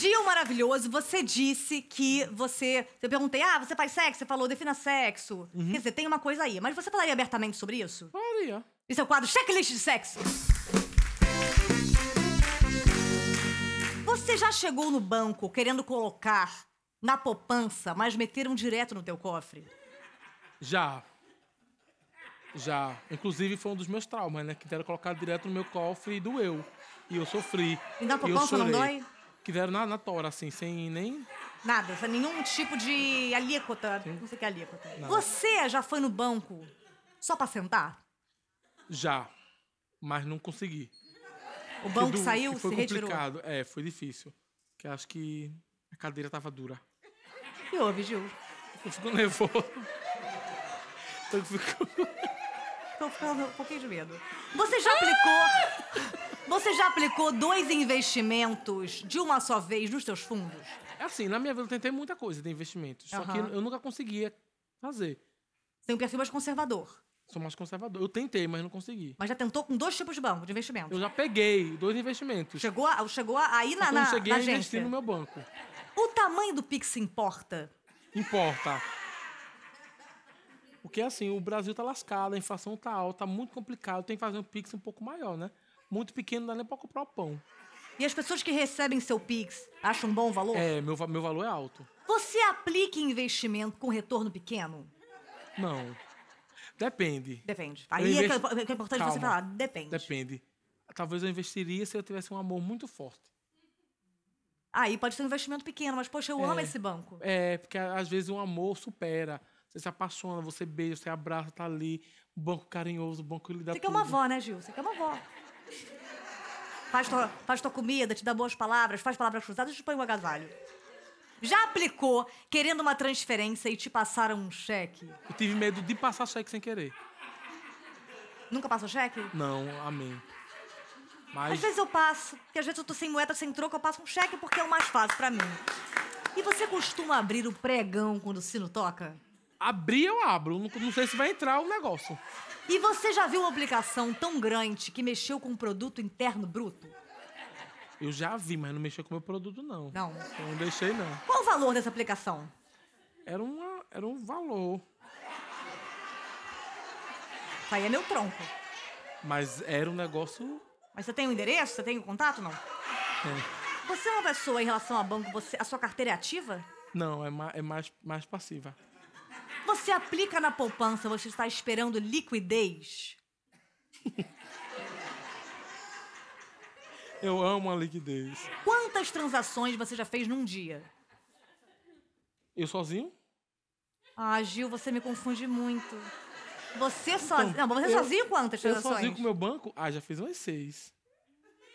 Dia maravilhoso, você disse que você. Eu perguntei, ah, você faz sexo? Você falou, defina sexo. Uhum. Quer dizer, tem uma coisa aí. Mas você falaria abertamente sobre isso? Falaria. Isso é o quadro Checklist de Sexo. Você já chegou no banco querendo colocar na poupança, mas meteram direto no teu cofre? Já. Já. Inclusive foi um dos meus traumas, né? Que deram colocar direto no meu cofre e doeu. E eu sofri. E na poupança não dói? fizeram na, na tora, assim, sem nem. Nada, sem nenhum tipo de alíquota. Sim. Não sei que é alíquota. Nada. Você já foi no banco só para sentar? Já, mas não consegui. O banco do, saiu, foi se complicado. retirou? É, foi difícil. Que acho que a cadeira tava dura. E houve, Gil? Eu fico nervoso. Tô ficando... Tô ficando um pouquinho de medo. Você já aplicou... Você já aplicou dois investimentos de uma só vez nos seus fundos? É Assim, na minha vida eu tentei muita coisa de investimentos, uhum. só que eu nunca conseguia fazer. Tem é um perfil mais conservador. Sou mais conservador. Eu tentei, mas não consegui. Mas já tentou com dois tipos de banco de investimento? Eu já peguei dois investimentos. Chegou, a, chegou aí na, na, eu cheguei a investir no meu banco. O tamanho do Pix importa? Importa. Porque assim, o Brasil tá lascado, a inflação tá alta, tá muito complicado, tem que fazer um Pix um pouco maior, né? muito pequeno, não dá nem pra comprar o pão. E as pessoas que recebem seu Pix acham um bom valor? É, meu, meu valor é alto. Você aplica investimento com retorno pequeno? Não. Depende. Depende. Aí investi... é, que é, é importante Calma. você falar, depende. Depende. Talvez eu investiria se eu tivesse um amor muito forte. Aí pode ser um investimento pequeno, mas poxa, eu é, amo esse banco. É, porque às vezes um amor supera. Você se apaixona, você beija, você abraça, tá ali. O banco carinhoso, o banco que lhe dá Você tudo. quer uma avó, né, Gil? Você quer uma avó. Faz tua, faz tua comida, te dá boas palavras, faz palavras cruzadas e te põe um agasalho. Já aplicou querendo uma transferência e te passaram um cheque? Eu tive medo de passar cheque sem querer. Nunca passou cheque? Não, amém. Mas... Às vezes eu passo, porque às vezes eu tô sem moeda, sem troco, eu passo um cheque porque é o mais fácil para mim. E você costuma abrir o pregão quando o sino toca? Abrir eu abro, não, não sei se vai entrar o negócio. E você já viu uma aplicação tão grande que mexeu com o produto interno bruto? Eu já vi, mas não mexeu com o meu produto, não. Não. Eu não deixei, não. Qual o valor dessa aplicação? Era, uma, era um valor. Isso tá aí é meu tronco. Mas era um negócio. Mas você tem o um endereço? Você tem o um contato, não? É. Você é uma pessoa em relação a banco, você, a sua carteira é ativa? Não, é, ma, é mais, mais passiva. Você aplica na poupança, você está esperando liquidez? Eu amo a liquidez. Quantas transações você já fez num dia? Eu sozinho? Ah, Gil, você me confunde muito. Você então, sozinho. Não, você eu, sozinho quantas transações? Eu sozinho com o meu banco? Ah, já fiz umas seis.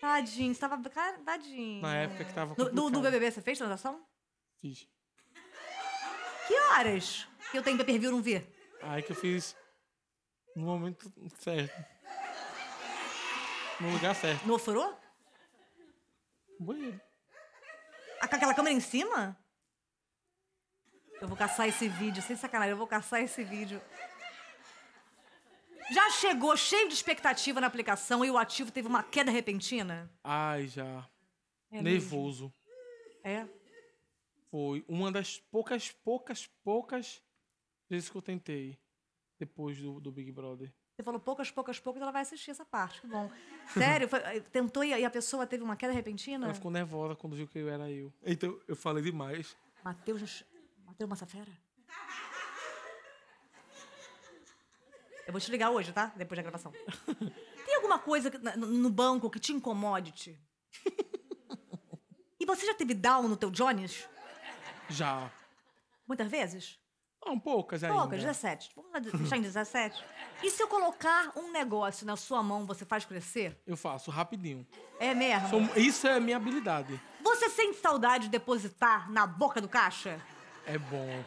Tadinho, você tava. tadinho. Na época que tava. No, no, no BBB você fez transação? Fiz. Que horas? Eu tenho pay per view, não vi. Ai, que eu fiz no momento certo. No lugar certo. No ofurô? Banheiro. Ah, com aquela câmera em cima? Eu vou caçar esse vídeo, sem sacanagem, eu vou caçar esse vídeo. Já chegou cheio de expectativa na aplicação e o ativo teve uma queda repentina? Ai, já. É Nervoso. Mesmo. É? Foi uma das poucas, poucas, poucas é isso que eu tentei depois do, do Big Brother. Você falou poucas, poucas, poucas, ela vai assistir essa parte, que bom. Sério? Foi, eh, tentou e a pessoa teve uma queda repentina? Ela ficou nervosa quando viu que eu era eu. Então, eu falei demais. Matheus. Matheus Massafera? Eu vou te ligar hoje, tá? Depois da gravação. Tem alguma coisa no banco que te incomode? -te? E você já teve down no teu Jones? Já. Muitas vezes? Bom, ah, poucas ainda. Poucas, 17. Vamos deixar em 17. e se eu colocar um negócio na sua mão, você faz crescer? Eu faço, rapidinho. É mesmo? Sou, isso é minha habilidade. Você sente saudade de depositar na boca do caixa? É bom.